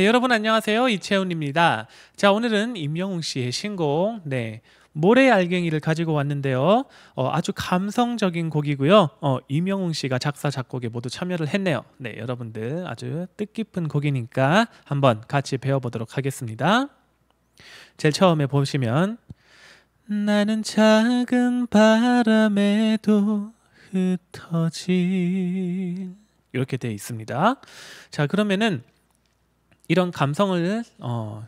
네, 여러분 안녕하세요. 이채훈입니다. 자, 오늘은 임영웅 씨의 신곡, 네, 모래 알갱이를 가지고 왔는데요. 어, 아주 감성적인 곡이고요. 어, 임영웅 씨가 작사 작곡에 모두 참여를 했네요. 네, 여러분들 아주 뜻깊은 곡이니까 한번 같이 배워보도록 하겠습니다. 제일 처음에 보시면 나는 작은 바람에도 흩어진 이렇게 되어 있습니다. 자, 그러면은 이런 감성을 어,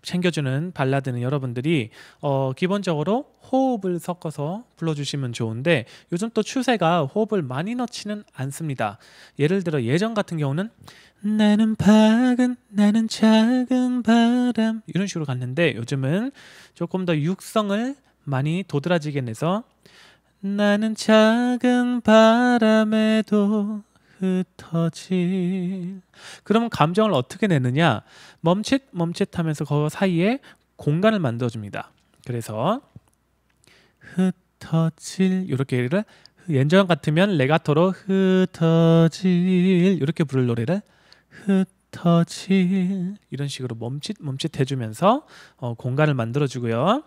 챙겨주는 발라드는 여러분들이 어, 기본적으로 호흡을 섞어서 불러주시면 좋은데 요즘 또 추세가 호흡을 많이 넣지는 않습니다. 예를 들어 예전 같은 경우는 나는 박은 나는 작은 바람 이런 식으로 갔는데 요즘은 조금 더 육성을 많이 도드라지게 내서 나는 작은 바람에도 흩어질 그러면 감정을 어떻게 내느냐 멈칫 멈칫 하면서 그 사이에 공간을 만들어 줍니다 그래서 흩어질 이렇게 얘를 연주형 같으면 레가토로 흩어질 이렇게 부를 노래를 흩어질 이런 식으로 멈칫 멈칫 해주면서 어, 공간을 만들어주고요.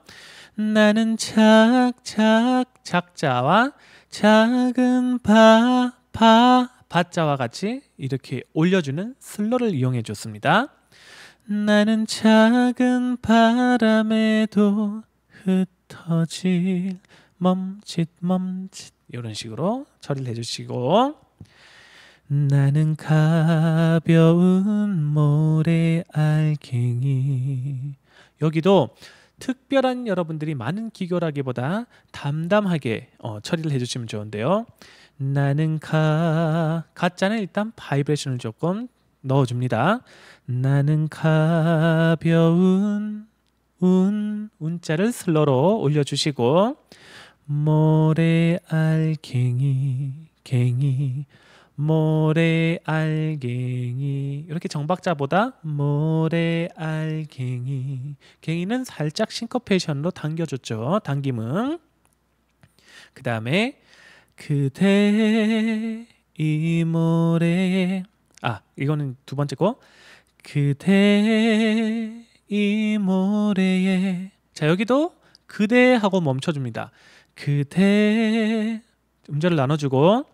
나는 착착 작자와 작은 바바 바자와 같이 이렇게 올려주는 슬러를 이용해 줬습니다. 나는 작은 바람에도 흩어질 멈칫 멈칫 이런 식으로 처리를 해주시고 나는 가벼운 모래 알갱이 여기도 특별한 여러분들이 많은 기교라기보다 담담하게 어, 처리를 해주시면 좋은데요. 나는 가 가짜는 일단 바이브레이션을 조금 넣어줍니다. 나는 가벼운 운 운자를 슬러로 올려주시고 모래 알갱이 갱이 모래알갱이 이렇게 정박자보다 모래알갱이 갱이는 살짝 싱커페이션으로 당겨줬죠 당김은 그 다음에 그대 이 모래 아 이거는 두 번째 거 그대 이 모래에 자 여기도 그대 하고 멈춰줍니다 그대 음절을 나눠주고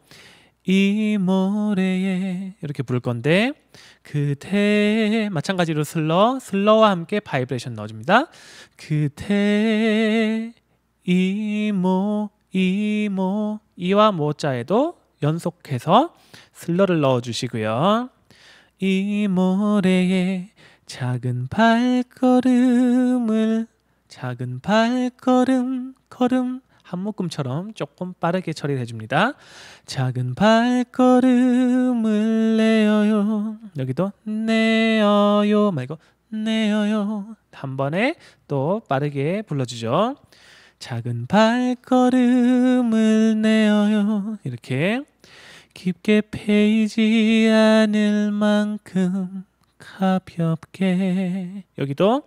이 모래에 이렇게 부를 건데 그대 마찬가지로 슬러 슬러와 함께 바이브레이션 넣어줍니다 그대 이모 이 모 이와 모자에도 연속해서 슬러를 넣어주시고요 이 모래에 작은 발걸음을 작은 발걸음 걸음 한묶음처럼 조금 빠르게 처리를 해줍니다. 작은 발걸음을 내어요. 여기도 내어요 말고 내어요. 한 번에 또 빠르게 불러주죠. 작은 발걸음을 내어요. 이렇게 깊게 패이지 않을 만큼 가볍게 여기도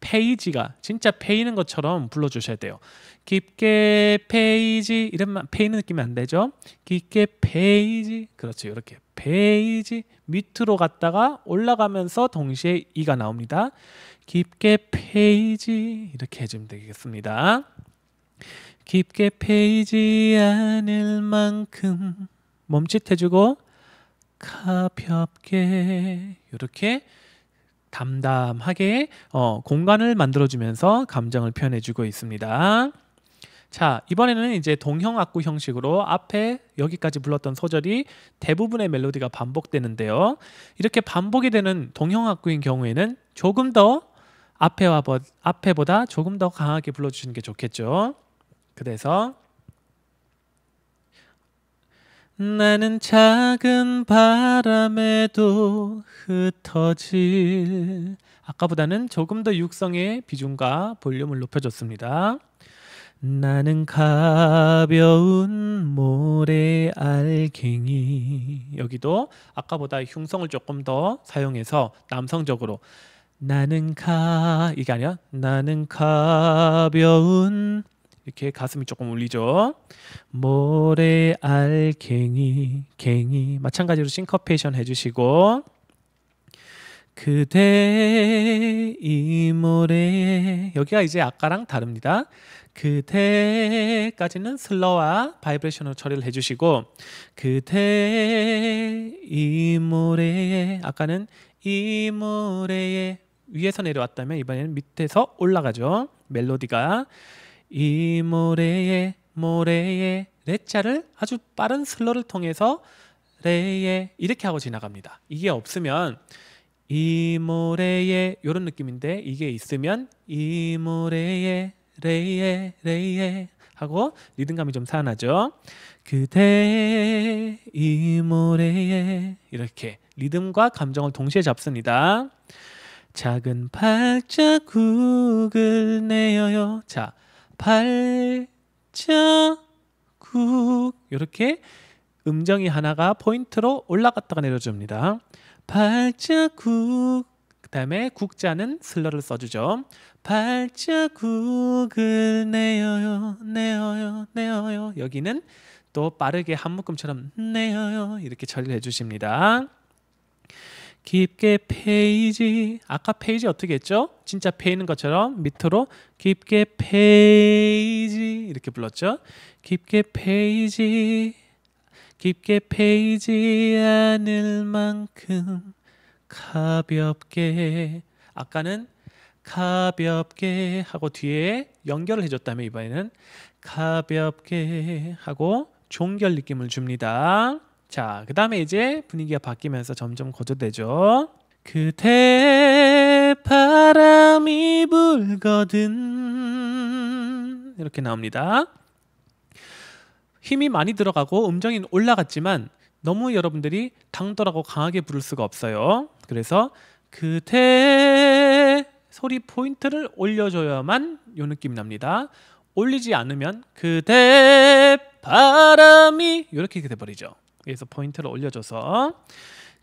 페이지가 진짜 페이는 것처럼 불러주셔야 돼요. 깊게 페이지 이런만 페이는 느낌이 안 되죠? 깊게 페이지 그렇죠 이렇게 페이지 밑으로 갔다가 올라가면서 동시에 이가 나옵니다. 깊게 페이지 이렇게 해주면 되겠습니다. 깊게 페이지 않을 만큼 멈칫해주고 가볍게 이렇게 담담하게 어, 공간을 만들어주면서 감정을 표현해주고 있습니다. 자 이번에는 이제 동형악구 형식으로 앞에 여기까지 불렀던 소절이 대부분의 멜로디가 반복되는데요 이렇게 반복이 되는 동형악구인 경우에는 조금 더 앞에와 앞에보다 조금 더 강하게 불러주시는 게 좋겠죠 그래서 나는 작은 바람에도 흩어질 아까보다는 조금 더 육성의 비중과 볼륨을 높여줬습니다. 나는 가벼운 모래 알갱이 여기도 아까보다 흉성을 조금 더 사용해서 남성적으로 나는 가 이게 아니야 나는 가벼운 이렇게 가슴이 조금 울리죠. 모래알 갱이 갱이 마찬가지로 싱커페이션 해주시고 그대 이 모래 여기가 이제 아까랑 다릅니다. 그대까지는 슬러와 바이브레이션으로 처리를 해주시고 그대 이모래 아까는 이 모래에 위에서 내려왔다면 이번에는 밑에서 올라가죠. 멜로디가 이 모래에 모래에 레자를 아주 빠른 슬러를 통해서 레에 이렇게 하고 지나갑니다. 이게 없으면 이 모래에 이런 느낌인데 이게 있으면 이 모래에 레에 레에 하고 리듬감이 좀 살아나죠. 그대 이 모래에 이렇게 리듬과 감정을 동시에 잡습니다. 작은 발자국을 내어요. 자, 발자국 이렇게 음정이 하나가 포인트로 올라갔다가 내려줍니다. 발자국 그 다음에 국자는 슬러를 써주죠. 발자국을 내어요 내어요 내어요 여기는 또 빠르게 한 묶음처럼 내어요 이렇게 처리를 해주십니다. 깊게 페이지 아까 페이지 어떻게 했죠? 진짜 페이는 것처럼 밑으로 깊게 페이지 이렇게 불렀죠? 깊게 페이지 깊게 페이지 않을 만큼 가볍게 아까는 가볍게 하고 뒤에 연결을 해줬다면 이번에는 가볍게 하고 종결 느낌을 줍니다. 자, 그 다음에 이제 분위기가 바뀌면서 점점 거절되죠. 그대 바람이 불거든 이렇게 나옵니다. 힘이 많이 들어가고 음정이 올라갔지만 너무 여러분들이 당돌하고 강하게 부를 수가 없어요. 그래서 그대 소리 포인트를 올려줘야만 요 느낌 납니다. 올리지 않으면 그대 바람이 이렇게 돼버리죠. 여기서 포인트를 올려줘서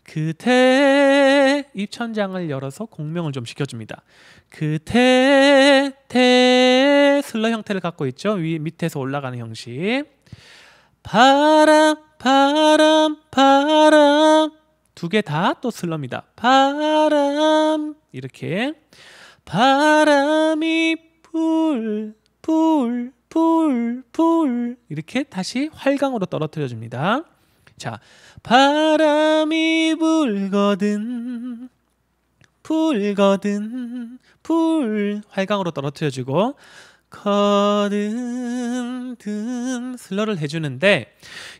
그대 입천장을 열어서 공명을 좀 시켜줍니다. 그대 대 슬러 형태를 갖고 있죠. 위 밑에서 올라가는 형식. 바람 바람 바람 두 개 다 또 슬럼이다. 바람 이렇게 바람이 불 불 불 불 이렇게 다시 활강으로 떨어뜨려 줍니다. 자, 바람이 불거든 불거든 불 활강으로 떨어뜨려주고 거든 든 슬러를 해주는데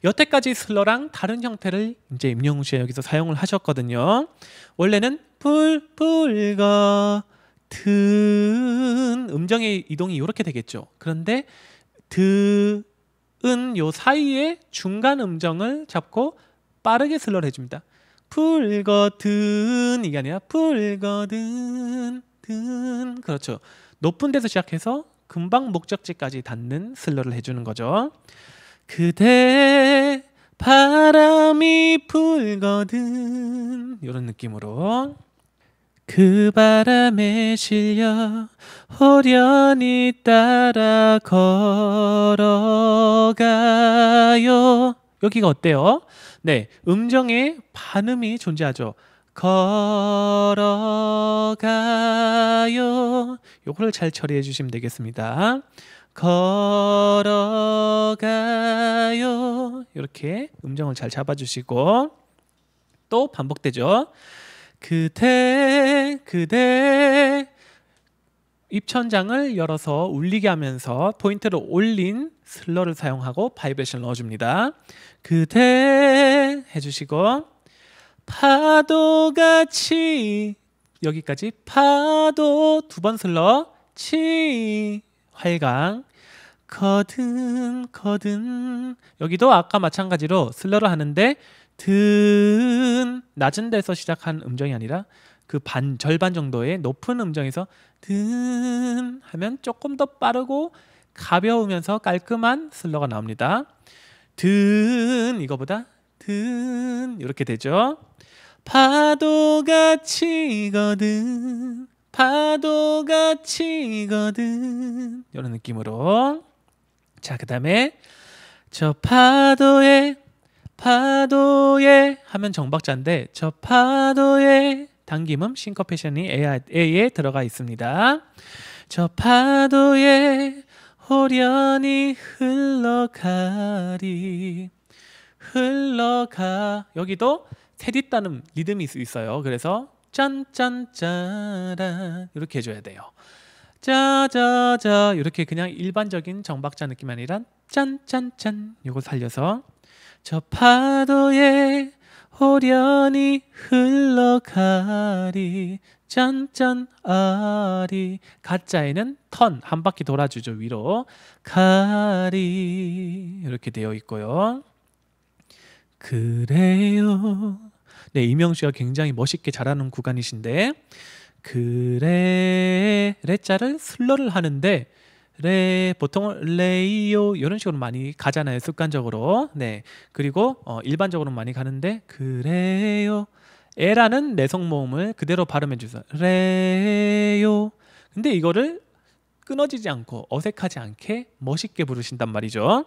여태까지 슬러랑 다른 형태를 이제 임영웅 씨가 여기서 사용을 하셨거든요. 원래는 불 불거 든 음정의 이동이 이렇게 되겠죠. 그런데 드 은요 사이에 중간 음정을 잡고 빠르게 슬러를 해줍니다. 풀거든 이게 아니라 풀거든 든 그렇죠. 높은 데서 시작해서 금방 목적지까지 닿는 슬러를 해주는 거죠. 그대 바람이 불거든 이런 느낌으로 그 바람에 실려 호련히 따라 걸어가요. 여기가 어때요? 네, 음정에 반음이 존재하죠. 걸어가요. 요거를 잘 처리해 주시면 되겠습니다. 걸어가요. 이렇게 음정을 잘 잡아주시고 또 반복되죠. 그대 그대 입천장을 열어서 울리게 하면서 포인트를 올린 슬러를 사용하고 바이브레이션을 넣어줍니다. 그대 해주시고 파도같이 여기까지 파도 두 번 슬러 치 활강 거든 거든 여기도 아까 마찬가지로 슬러를 하는데 든 낮은 데서 시작한 음정이 아니라 그 반 절반 정도의 높은 음정에서 든 하면 조금 더 빠르고 가벼우면서 깔끔한 슬러가 나옵니다. 든 이거보다 든 이렇게 되죠. 파도가 치거든 파도가 치거든 이런 느낌으로 자그 다음에 저 파도에 파도에 하면 정박자인데 저 파도에 당김음 싱커페이션이 A에 들어가 있습니다. 저 파도에 호련히 흘러가리 흘러가 여기도 세디따는 리듬이 있어요. 그래서 짠짠짜란 이렇게 해줘야 돼요. 짜자자 이렇게 그냥 일반적인 정박자 느낌 아니라 짠짠짠 요거 살려서 저 파도에 호련히 흘러가리 짠짠 아리 가짜에는 턴 한 바퀴 돌아주죠 위로 가리 이렇게 되어 있고요 그래요 네 이명수가 굉장히 멋있게 잘하는 구간이신데 그래 레자를 슬러를 하는데 레 보통 레이요 이런 식으로 많이 가잖아요 습관적으로 네 그리고 어, 일반적으로 많이 가는데 그래요 에라는 내성 모음을 그대로 발음해 주세요 레요 근데 이거를 끊어지지 않고 어색하지 않게 멋있게 부르신단 말이죠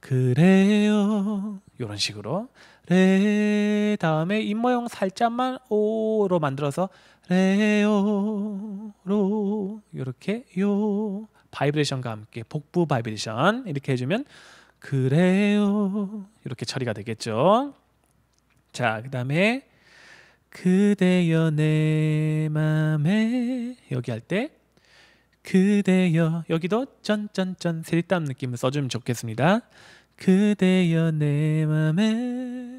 그래요 이런 식으로 레 다음에 입모형 살짝만 오로 만들어서 레요로 이렇게 요 바이브레이션과 함께 복부 바이브레이션 이렇게 해주면 그래요 이렇게 처리가 되겠죠. 자 그다음에 그대여 내 맘에 여기 할 때 그대여 여기도 쩐쩐쩐 세리땀 느낌을 써주면 좋겠습니다. 그대여 내 맘에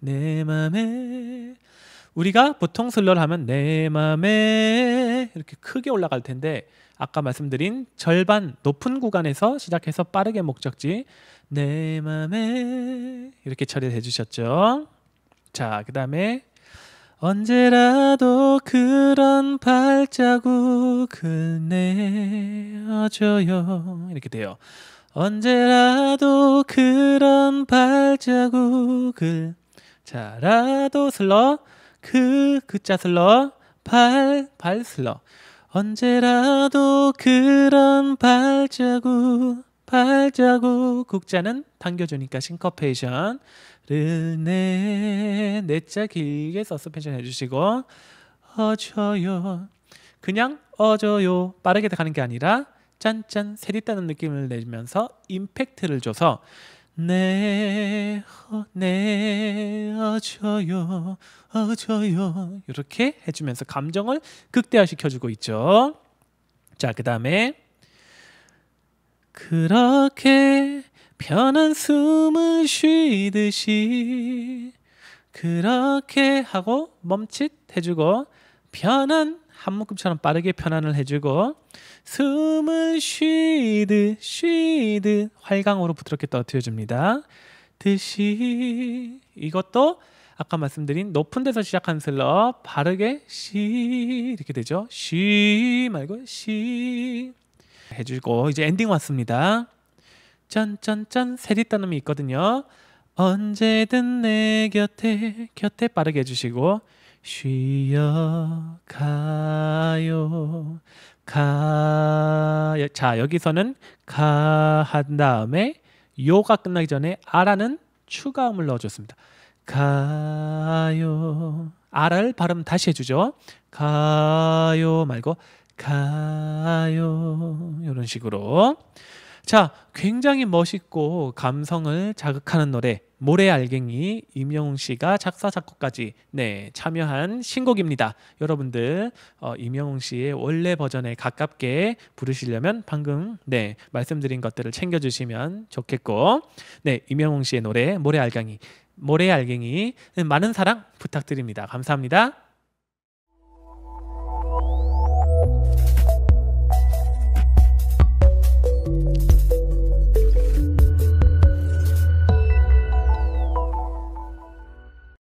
내 맘에 우리가 보통 슬러를 하면 내 맘에 이렇게 크게 올라갈 텐데 아까 말씀드린 절반 높은 구간에서 시작해서 빠르게 목적지 내 맘에 이렇게 처리를 해주셨죠. 자, 그 다음에 언제라도 그런 발자국을 내어줘요. 이렇게 돼요. 언제라도 그런 발자국을 그 자라도 슬러 그 그 자슬러 발 발슬러 언제라도 그런 발자국 발자국 국자는 당겨주니까 싱커페이션 르네, 내자 길게 서스펜션 해주시고 어져요 그냥 어져요 빠르게 가는 게 아니라 짠짠 세리 따는 느낌을 내면서 임팩트를 줘서 내어 내어줘요 어줘요 이렇게 해주면서 감정을 극대화시켜주고 있죠. 자 그 다음에 그렇게 편한 숨을 쉬듯이 그렇게 하고 멈칫 해주고 편한 한묶음처럼 빠르게 편안을 해주고 숨을 쉬듯 쉬듯 활강으로 부드럽게 떠트려줍니다 듯이 이것도 아까 말씀드린 높은 데서 시작한 슬럽 바르게 시 이렇게 되죠. 시 말고 시 해주고 이제 엔딩 왔습니다. 짠짠짠 세리따음이 있거든요. 언제든 내 곁에 곁에 빠르게 해주시고 쉬어가요 가 자 여기서는 가 한 다음에 요가 끝나기 전에 아라는 추가음을 넣어줬습니다 가요 아라를 발음 다시 해주죠 가요 말고 가요 이런 식으로 자 굉장히 멋있고 감성을 자극하는 노래 모래 알갱이 임영웅 씨가 작사 작곡까지 네 참여한 신곡입니다. 여러분들 어, 임영웅 씨의 원래 버전에 가깝게 부르시려면 방금 네 말씀드린 것들을 챙겨주시면 좋겠고 네 임영웅 씨의 노래 모래 알갱이 모래 알갱이 많은 사랑 부탁드립니다. 감사합니다.